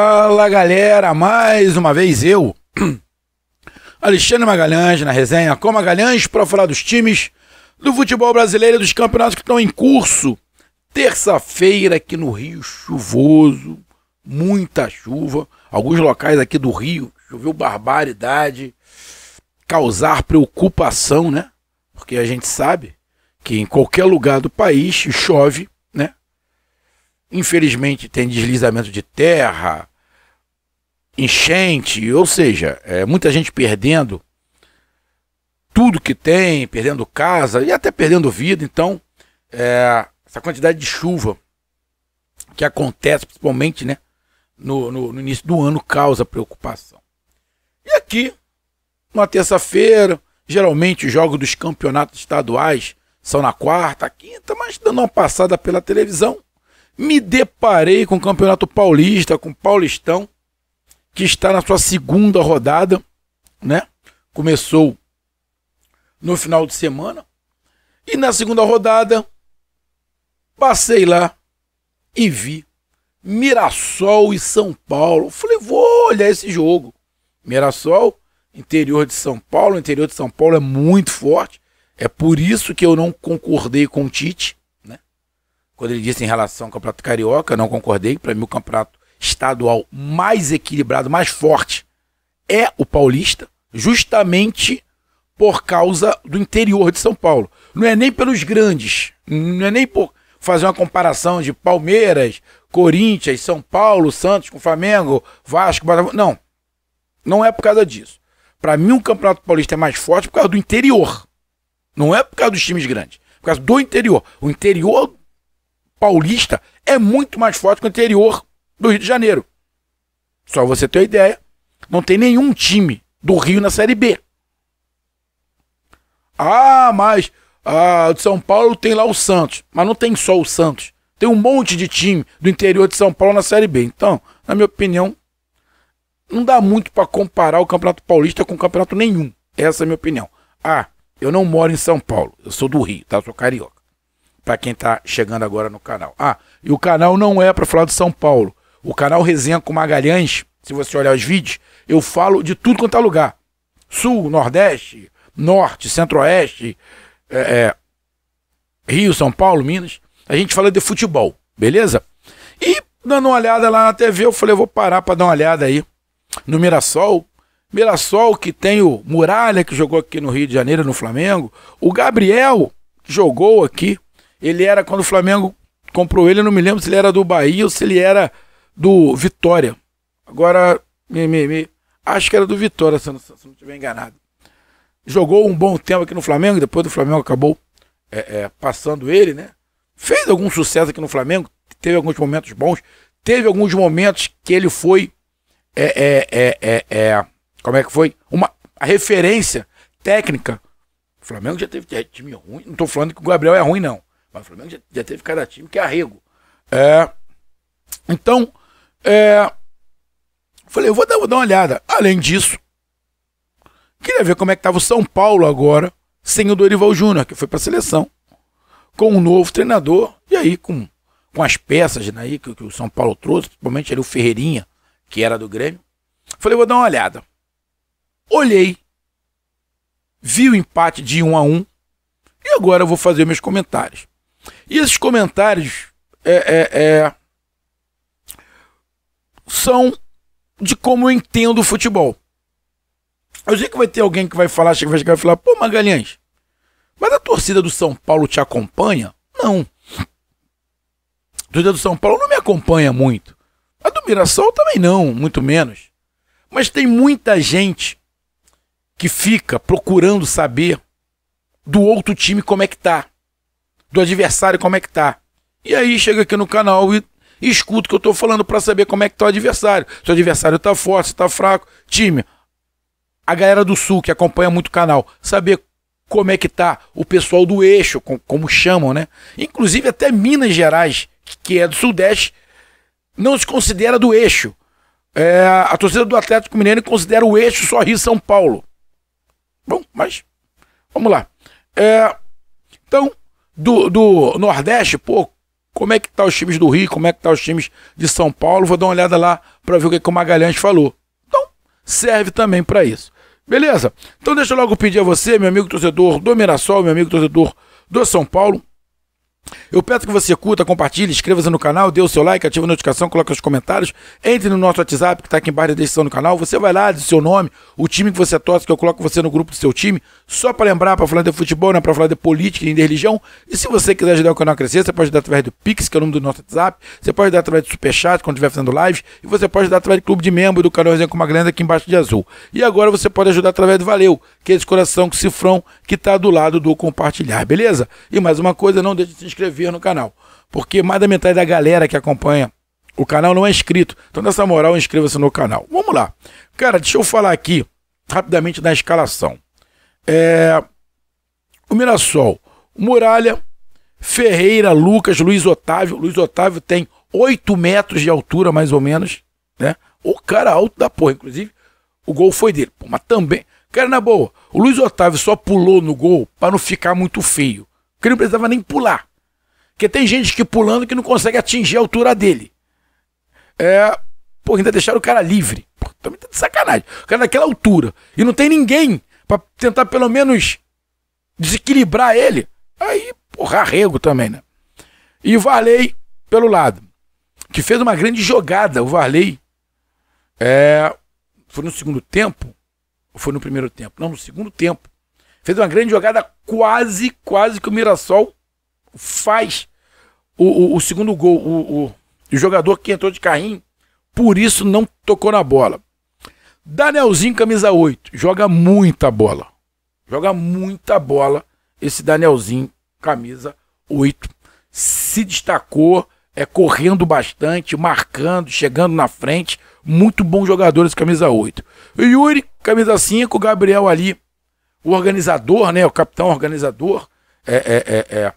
Fala galera, mais uma vez eu, Alexandre Magalhães, na resenha com Magalhães, para falar dos times do futebol brasileiro e dos campeonatos que estão em curso. Terça-feira aqui no Rio, chuvoso, muita chuva. Alguns locais aqui do Rio choveu barbaridade, causar preocupação, né? Porque a gente sabe que em qualquer lugar do país chove, né? Infelizmente tem deslizamento de terra, enchente, ou seja, é, muita gente perdendo tudo que tem, perdendo casa e até perdendo vida. Então, é, essa quantidade de chuva que acontece, principalmente né, no, no, no início do ano, causa preocupação. E aqui, uma terça-feira, geralmente os jogos dos campeonatos estaduais são na quarta, quinta, mas dando uma passada pela televisão, me deparei com o Campeonato Paulista, com o Paulistão, que está na sua segunda rodada, né? Começou no final de semana. E na segunda rodada, passei lá e vi Mirassol e São Paulo. Falei, vou olhar esse jogo. Mirassol, interior de São Paulo, o interior de São Paulo é muito forte. É por isso que eu não concordei com o Tite, né? Quando ele disse em relação ao Campeonato Carioca, não concordei. Para mim, o Campeonato estadual mais equilibrado, mais forte, é o paulista, justamente por causa do interior de São Paulo. Não é nem pelos grandes, não é nem por fazer uma comparação de Palmeiras, Corinthians, São Paulo, Santos com Flamengo, Vasco, Botafogo. Não. Não é por causa disso. Para mim, o Campeonato Paulista é mais forte por causa do interior. Não é por causa dos times grandes. Por causa do interior. O interior paulista é muito mais forte que o interior do Rio de Janeiro. Só você ter uma ideia, não tem nenhum time do Rio na Série B. Ah, mas ah, de São Paulo tem lá o Santos, mas não tem só o Santos. Tem um monte de time do interior de São Paulo na Série B. Então, na minha opinião, não dá muito para comparar o Campeonato Paulista com o campeonato nenhum. Essa é a minha opinião. Ah, eu não moro em São Paulo, eu sou do Rio, tá? Eu sou carioca. Para quem tá chegando agora no canal. Ah, e o canal não é para falar de São Paulo. O canal Resenha com Magalhães, se você olhar os vídeos, eu falo de tudo quanto é lugar. Sul, Nordeste, Norte, Centro-Oeste, é, é, Rio, São Paulo, Minas. A gente fala de futebol, beleza? E dando uma olhada lá na TV, eu falei, eu vou parar para dar uma olhada aí no Mirassol. Mirassol que tem o Muralha, que jogou aqui no Rio de Janeiro, no Flamengo. O Gabriel jogou aqui. Ele era quando o Flamengo comprou ele, eu não me lembro se ele era do Bahia ou se ele era do Vitória. Agora, me, me, me, acho que era do Vitória, se não, estiver enganado. Jogou um bom tempo aqui no Flamengo, depois do Flamengo acabou é, é, passando ele, né? Fez algum sucesso aqui no Flamengo, teve alguns momentos bons, teve alguns momentos que ele foi. É, é, é, é como é que foi? Uma referência técnica. O Flamengo já teve time ruim. Não estou falando que o Gabriel é ruim, não. Mas o Flamengo já, já teve cada time que é arrego. É, então, é, falei, eu vou dar, vou dar uma olhada. Além disso, queria ver como é que estava o São Paulo agora, sem o Dorival Júnior, que foi para a seleção, com um novo treinador, e aí com, com as peças né, que, que o São Paulo trouxe, principalmente ali o Ferreirinha, que era do Grêmio. Falei, vou dar uma olhada. Olhei, vi o empate de 1 um a 1 um, e agora eu vou fazer meus comentários. E esses comentários é, é, é, são de como eu entendo o futebol. Eu sei que vai ter alguém que vai falar, chega, vai chegar e falar, pô, Magalhães, mas a torcida do São Paulo te acompanha? Não. A torcida do São Paulo não me acompanha muito. A do Mirassol também não, muito menos. Mas tem muita gente que fica procurando saber do outro time como é que tá, do adversário como é que tá. E aí chega aqui no canal e Escuta o que eu estou falando para saber como é que tá o adversário. Se o adversário está forte, se tá fraco. Time, a galera do Sul, que acompanha muito o canal, saber como é que tá o pessoal do eixo, com, como chamam, né? Inclusive até Minas Gerais, que é do Sudeste, não se considera do eixo. É, a torcida do Atlético Mineiro considera o eixo só Rio São Paulo. Bom, mas vamos lá. É, então, do, do Nordeste, pô, como é que tá os times do Rio, como é que tá os times de São Paulo, vou dar uma olhada lá para ver o que, que o Magalhães falou. Então, serve também para isso. Beleza? Então deixa eu logo pedir a você, meu amigo torcedor do Mirassol, meu amigo torcedor do São Paulo, eu peço que você curta, compartilhe, inscreva-se no canal, dê o seu like, ative a notificação, coloque os comentários, entre no nosso WhatsApp que está aqui embaixo da descrição do canal. Você vai lá, diz o seu nome, o time que você torce, que eu coloco você no grupo do seu time, só para lembrar, para falar de futebol, é né, para falar de política e de religião. E se você quiser ajudar o canal a crescer, você pode ajudar através do Pix, que é o número do nosso WhatsApp, você pode ajudar através do Superchat, quando estiver fazendo lives. e você pode ajudar através do clube de membro do canal Resenha com uma Grande aqui embaixo de azul. E agora você pode ajudar através do Valeu, que é esse coração, que cifrão, que está do lado do compartilhar, beleza? E mais uma coisa, não deixe de se inscrever inscrever no canal. Porque mais da metade da galera que acompanha o canal não é inscrito. Então, dessa moral, inscreva-se no canal. Vamos lá. Cara, deixa eu falar aqui rapidamente da escalação. É... O Mirassol, Muralha, Ferreira, Lucas, Luiz Otávio. Luiz Otávio tem 8 metros de altura, mais ou menos. Né? O cara alto da porra, inclusive. O gol foi dele. Pô, mas também. Cara, na boa, o Luiz Otávio só pulou no gol para não ficar muito feio. Porque ele não precisava nem pular. Porque tem gente que pulando que não consegue atingir a altura dele. É, pô, ainda deixaram o cara livre. Pô, também tá de sacanagem. O cara naquela é altura. E não tem ninguém para tentar pelo menos desequilibrar ele. Aí, porra, arrego também, né? E o Varley pelo lado. Que fez uma grande jogada, o Varley. É, foi no segundo tempo? Ou foi no primeiro tempo? Não, no segundo tempo. Fez uma grande jogada, quase, quase que o Mirassol faz o, o, o segundo gol, o, o, jogador que entrou de carrinho, por isso não tocou na bola. Danielzinho, camisa 8, joga muita bola. Joga muita bola esse Danielzinho, camisa 8. Se destacou, é correndo bastante, marcando, chegando na frente. Muito bom jogador esse camisa 8. O Yuri, camisa 5, o Gabriel ali, o organizador, né? O capitão organizador. É, é, é, é,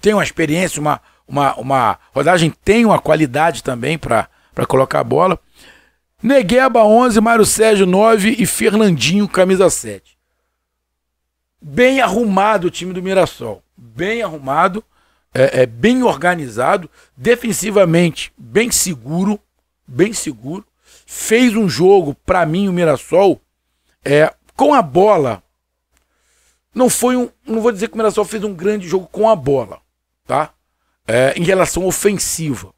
tem uma experiência, uma, uma, uma rodagem, tem uma qualidade também para colocar a bola. Negueba 11, Mário Sérgio 9 e Fernandinho, camisa 7. Bem arrumado o time do Mirassol. Bem arrumado, é, é bem organizado, defensivamente bem seguro, bem seguro. Fez um jogo, para mim, o Mirassol, é, com a bola não foi um. Não vou dizer que o Mirassol fez um grande jogo com a bola, tá? É, em relação ofensiva,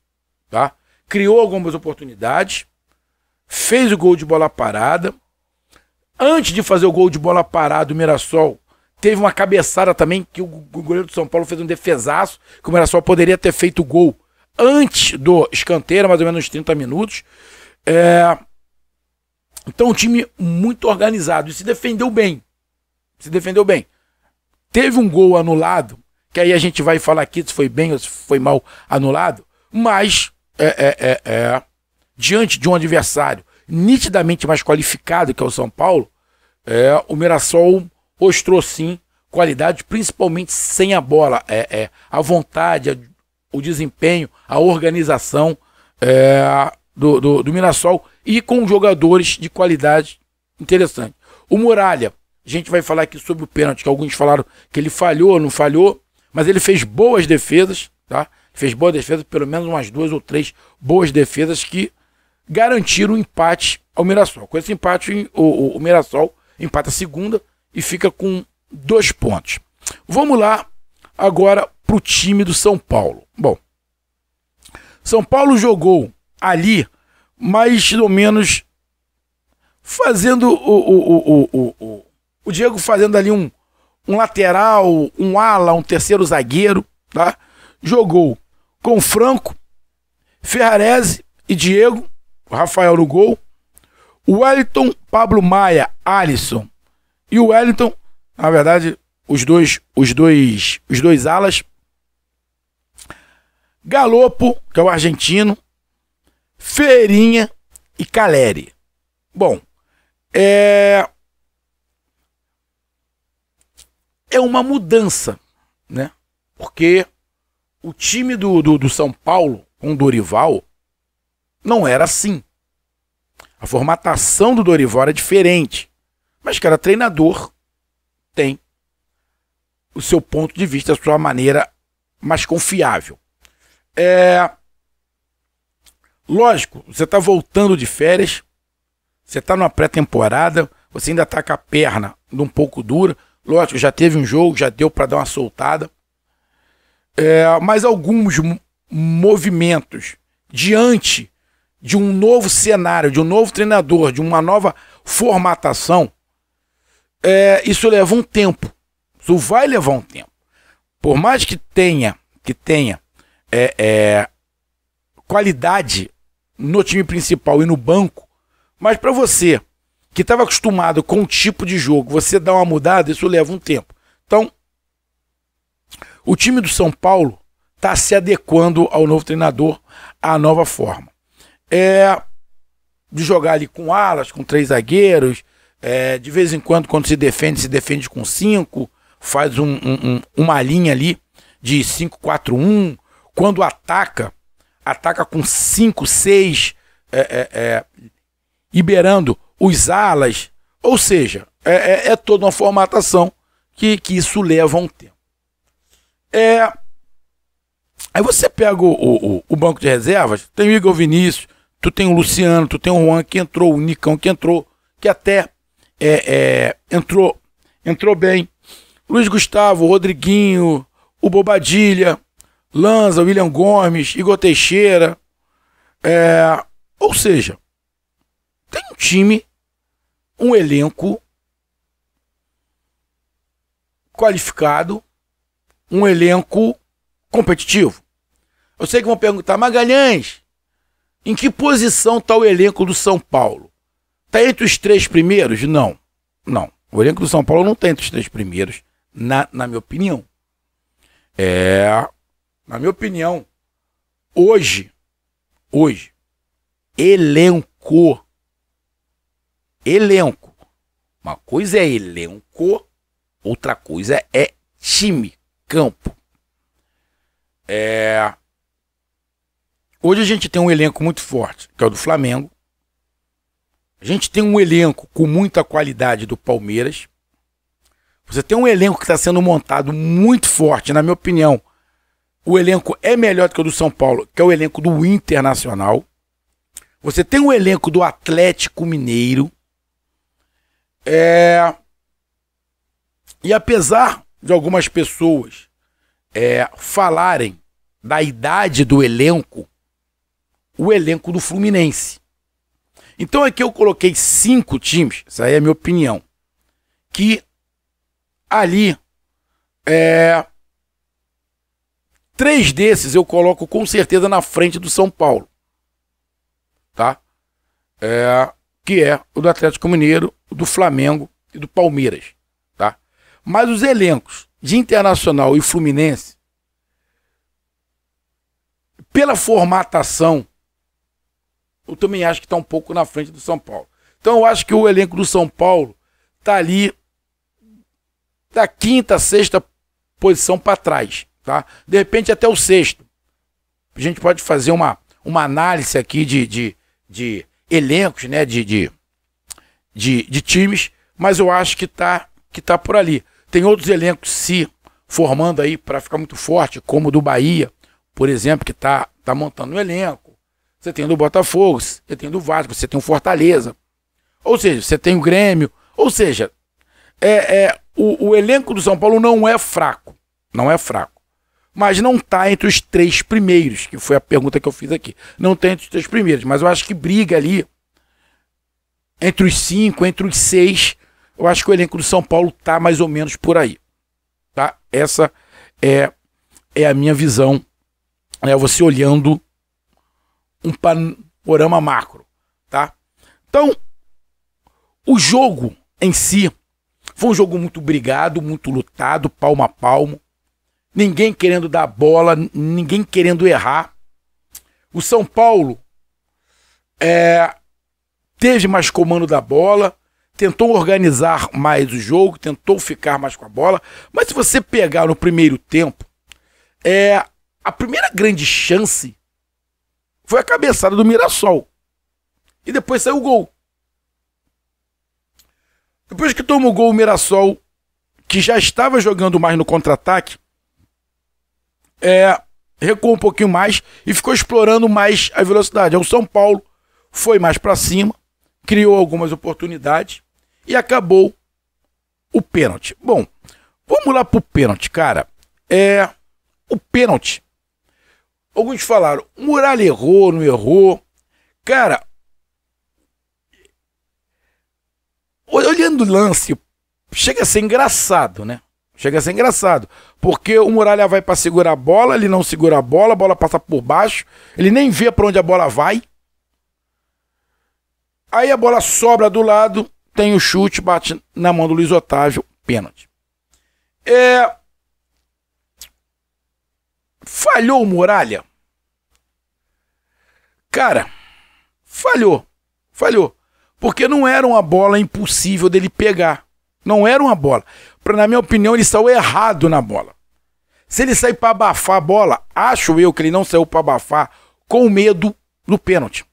tá? Criou algumas oportunidades, fez o gol de bola parada. Antes de fazer o gol de bola parada, o Mirassol teve uma cabeçada também que o goleiro do São Paulo fez um defesaço, que o Mirassol poderia ter feito gol antes do escanteio, mais ou menos uns 30 minutos. É... Então, um time muito organizado e se defendeu bem se defendeu bem. Teve um gol anulado, que aí a gente vai falar aqui se foi bem ou se foi mal anulado, mas é, é, é, é diante de um adversário nitidamente mais qualificado que é o São Paulo, é, o Mirassol mostrou sim qualidade, principalmente sem a bola. É, é a vontade, a, o desempenho, a organização do, do, do Mirassol e com jogadores de qualidade interessante. O Muralha a gente vai falar aqui sobre o pênalti, que alguns falaram que ele falhou, não falhou, mas ele fez boas defesas, tá? Fez boas defesas, pelo menos umas duas ou três boas defesas que garantiram o um empate ao Mirassol. Com esse empate, o, o, o Mirassol empata a segunda e fica com dois pontos. Vamos lá agora para o time do São Paulo. Bom, São Paulo jogou ali mais ou menos fazendo o, o, o, o, o o Diego fazendo ali um, um lateral, um ala, um terceiro zagueiro, tá? Jogou com Franco, Ferrarese e Diego, Rafael no gol, Wellington, Pablo Maia, Alisson e o Wellington, na verdade, os dois, os dois, os dois alas. Galopo, que é o argentino, Feirinha e Caleri. Bom, é, é uma mudança, né? Porque o time do, do, do São Paulo com o Dorival não era assim. A formatação do Dorival era diferente. Mas cada treinador tem o seu ponto de vista, a sua maneira mais confiável. É... Lógico, você está voltando de férias, você está numa pré-temporada, você ainda está com a perna um pouco dura, Lógico, já teve um jogo, já deu para dar uma soltada. É, mas alguns movimentos diante de um novo cenário, de um novo treinador, de uma nova formatação, é, isso leva um tempo. Isso vai levar um tempo. Por mais que tenha, que tenha é, é, qualidade no time principal e no banco, mas para você que estava acostumado com um tipo de jogo, você dá uma mudada, isso leva um tempo. Então, o time do São Paulo está se adequando ao novo treinador, à nova forma. É, de jogar ali com alas, com três zagueiros, é, de vez em quando, quando se defende, se defende com cinco, faz um, um, uma linha ali de 5-4-1. Quando ataca, ataca com 5, 6, é, é, é, liberando os alas. Ou seja, é, é, é toda uma formatação que, que isso leva um tempo. É, aí você pega o, o, o, banco de reservas, tem o Igor Vinícius, tu tem o Luciano, tu tem o Juan que entrou, o Nicão que entrou, que até é, é, entrou, entrou bem. Luiz Gustavo, Rodriguinho, o Bobadilha, Lanza, William Gomes, Igor Teixeira. É, ou seja, tem um time um elenco qualificado, um elenco competitivo. Eu sei que vão perguntar, Magalhães, em que posição está o elenco do São Paulo? Está entre os três primeiros? Não, não. O elenco do São Paulo não está entre os três primeiros, na, na minha opinião. É, na minha opinião, hoje, hoje, elenco elenco. Uma coisa é elenco, outra coisa é time, campo. É... Hoje a gente tem um elenco muito forte, que é o do Flamengo. A gente tem um elenco com muita qualidade do Palmeiras. Você tem um elenco que está sendo montado muito forte, na minha opinião. O elenco é melhor do que o do São Paulo, que é o elenco do Internacional. Você tem um elenco do Atlético Mineiro, é... E apesar de algumas pessoas é, falarem da idade do elenco, o elenco do Fluminense. Então aqui eu coloquei cinco times, essa aí é a minha opinião, que ali é, três desses eu coloco com certeza na frente do São Paulo, tá? É, que é o do Atlético Mineiro, do Flamengo e do Palmeiras. Tá? Mas os elencos de Internacional e Fluminense, pela formatação, eu também acho que está um pouco na frente do São Paulo. Então eu acho que o elenco do São Paulo está ali da quinta, sexta posição para trás. Tá? De repente até o sexto. A gente pode fazer uma, uma análise aqui de, de, de elencos, né, de, de, de, de times, mas eu acho que está que tá por ali. Tem outros elencos se formando aí para ficar muito forte, como o do Bahia, por exemplo, que está tá montando um elenco. Você tem do Botafogo, você tem do Vasco, você tem o Fortaleza. Ou seja, você tem o Grêmio. Ou seja, é, é o, o elenco do São Paulo não é fraco. Não é fraco mas não está entre os três primeiros, que foi a pergunta que eu fiz aqui. Não está entre os três primeiros, mas eu acho que briga ali entre os cinco, entre os seis. Eu acho que o elenco do São Paulo está mais ou menos por aí. Tá? Essa é, é a minha visão. É você olhando um panorama macro. Tá? Então, o jogo em si foi um jogo muito brigado, muito lutado, palmo a palmo ninguém querendo dar bola, ninguém querendo errar. O São Paulo é, teve mais comando da bola, tentou organizar mais o jogo, tentou ficar mais com a bola, mas se você pegar no primeiro tempo, é, a primeira grande chance foi a cabeçada do Mirassol. E depois saiu o gol. Depois que tomou o gol o Mirassol, que já estava jogando mais no contra-ataque, é, recuou um pouquinho mais e ficou explorando mais a velocidade. É o São Paulo foi mais para cima, criou algumas oportunidades e acabou o pênalti. Bom, vamos lá pro pênalti, cara. É o pênalti. Alguns falaram, o Muralha errou, não errou. Cara, olhando o lance, chega a ser engraçado, né? Chega a ser engraçado. Porque o Muralha vai para segurar a bola, ele não segura a bola, a bola passa por baixo, ele nem vê para onde a bola vai. Aí a bola sobra do lado, tem o chute, bate na mão do Luiz Otávio, pênalti. É... Falhou o Muralha? Cara, falhou. Falhou. Porque não era uma bola impossível dele pegar. Não era uma bola na minha opinião, ele saiu errado na bola. Se ele sair para abafar a bola, acho eu que ele não saiu para abafar com medo do pênalti.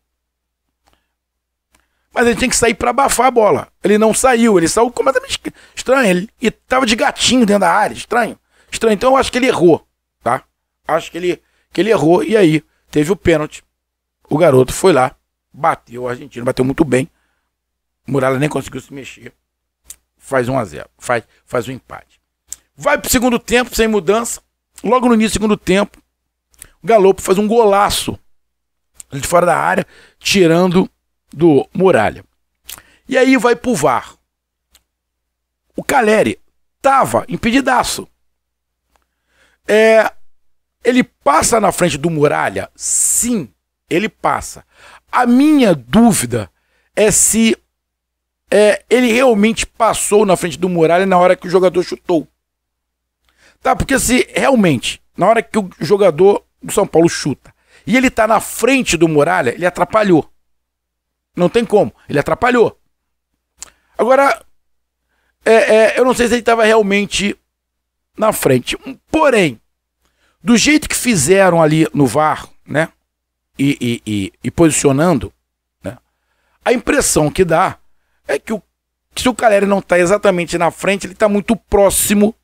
Mas ele tem que sair para abafar a bola. Ele não saiu, ele saiu completamente estranho. Ele, estava tava de gatinho dentro da área, estranho. Estranho. Então eu acho que ele errou, tá? Acho que ele, que ele errou e aí teve o pênalti. O garoto foi lá, bateu o argentino, bateu muito bem. O Muralha nem conseguiu se mexer faz 1 a 0 faz, faz um empate. Vai pro segundo tempo, sem mudança. Logo no início do segundo tempo, o Galopo faz um golaço de fora da área, tirando do Muralha. E aí vai pro VAR. O Caleri tava impedidaço. É, ele passa na frente do Muralha? Sim, ele passa. A minha dúvida é se é, ele realmente passou na frente do Muralha na hora que o jogador chutou. Tá? Porque se realmente, na hora que o jogador do São Paulo chuta e ele tá na frente do Muralha, ele atrapalhou. Não tem como, ele atrapalhou. Agora, é, é, eu não sei se ele estava realmente na frente. Porém, do jeito que fizeram ali no VAR, né? E, e, e, e posicionando, né? a impressão que dá é que o, se o Caleri não está exatamente na frente, ele está muito próximo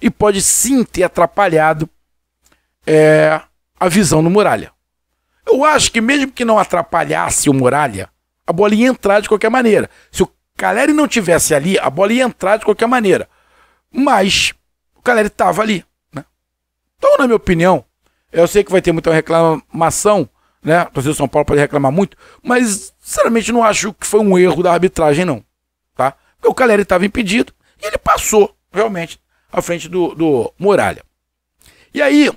e pode sim ter atrapalhado é, a visão do Muralha. Eu acho que mesmo que não atrapalhasse o Muralha, a bola ia entrar de qualquer maneira. Se o Caleri não tivesse ali, a bola ia entrar de qualquer maneira. Mas o Caleri estava ali. Né? Então, na minha opinião, eu sei que vai ter muita reclamação né? O do São Paulo pode reclamar muito, mas sinceramente não acho que foi um erro da arbitragem, não. Tá? Porque o Caleri estava impedido e ele passou realmente à frente do, do Muralha. E aí,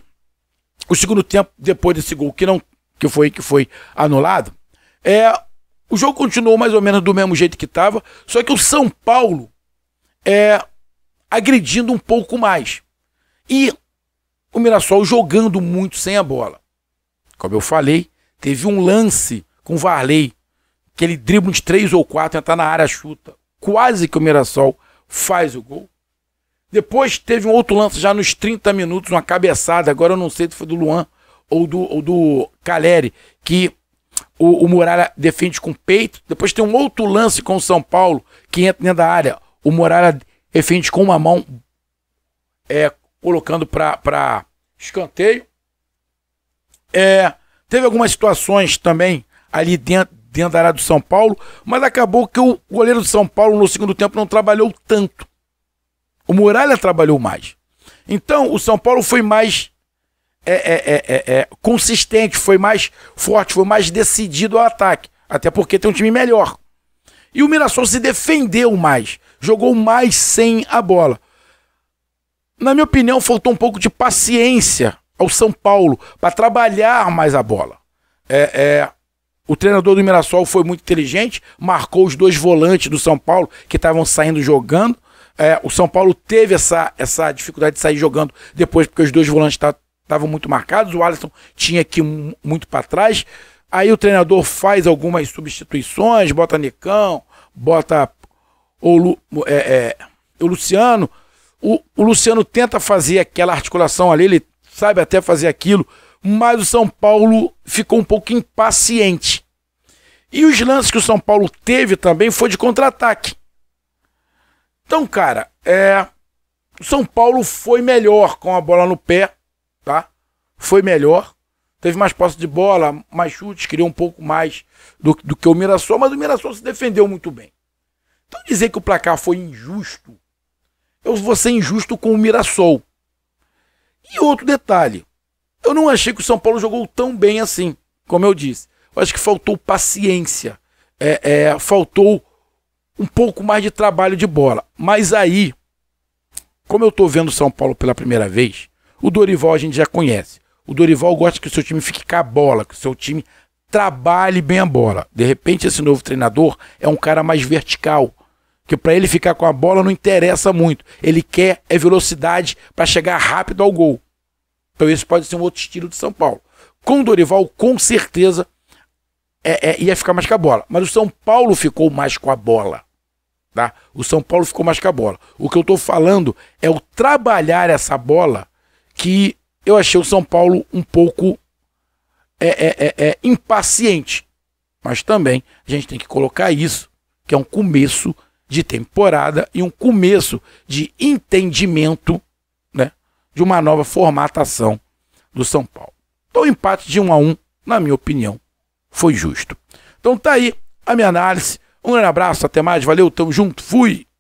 o segundo tempo, depois desse gol que não que foi, que foi anulado, é, o jogo continuou mais ou menos do mesmo jeito que estava, só que o São Paulo é agredindo um pouco mais. E o Mirassol jogando muito sem a bola. Como eu falei, Teve um lance com o Varley, que ele dribla uns três ou quatro, entrar na área, chuta. Quase que o Mirassol faz o gol. Depois teve um outro lance já nos 30 minutos, uma cabeçada, agora eu não sei se foi do Luan ou do, ou do Caleri, que o, o Muralha defende com o peito. Depois tem um outro lance com o São Paulo, que entra dentro da área. O Muralha defende com uma mão, é, colocando para escanteio. É, Teve algumas situações também ali dentro, dentro da área do São Paulo, mas acabou que o goleiro do São Paulo no segundo tempo não trabalhou tanto. O Muralha trabalhou mais. Então, o São Paulo foi mais é, é, é, é, é consistente, foi mais forte, foi mais decidido ao ataque. Até porque tem um time melhor. E o Mirassol se defendeu mais, jogou mais sem a bola. Na minha opinião, faltou um pouco de paciência ao São Paulo para trabalhar mais a bola. É, é, o treinador do Mirassol foi muito inteligente, marcou os dois volantes do São Paulo que estavam saindo jogando. É, o São Paulo teve essa, essa dificuldade de sair jogando depois, porque os dois volantes estavam muito marcados. O Alisson tinha que ir muito para trás. Aí o treinador faz algumas substituições, bota Nicão, bota o, Lu, é, é, o Luciano. O, o, Luciano tenta fazer aquela articulação ali, ele sabe até fazer aquilo, mas o São Paulo ficou um pouco impaciente. E os lances que o São Paulo teve também foi de contra-ataque. Então, cara, é... o São Paulo foi melhor com a bola no pé, tá? Foi melhor. Teve mais posse de bola, mais chutes, criou um pouco mais do, do que o Mirassol, mas o Mirassol se defendeu muito bem. Então dizer que o placar foi injusto, eu vou ser injusto com o Mirassol. E outro detalhe, eu não achei que o São Paulo jogou tão bem assim, como eu disse. Eu acho que faltou paciência, é, é, faltou um pouco mais de trabalho de bola. Mas aí, como eu estou vendo o São Paulo pela primeira vez, o Dorival a gente já conhece. O Dorival gosta que o seu time fique com a bola, que o seu time trabalhe bem a bola. De repente, esse novo treinador é um cara mais vertical, porque para ele ficar com a bola não interessa muito. Ele quer é velocidade para chegar rápido ao gol. Então esse pode ser um outro estilo de São Paulo. Com o Dorival, com certeza, é, é, ia ficar mais com a bola. Mas o São Paulo ficou mais com a bola. Tá? O São Paulo ficou mais com a bola. O que eu estou falando é o trabalhar essa bola que eu achei o São Paulo um pouco é, é, é, é impaciente. Mas também a gente tem que colocar isso, que é um começo de temporada e um começo de entendimento né, de uma nova formatação do São Paulo. Então, o empate de 1 um a 1 um, na minha opinião, foi justo. Então, tá aí a minha análise. Um grande abraço, até mais, valeu, tamo junto, fui!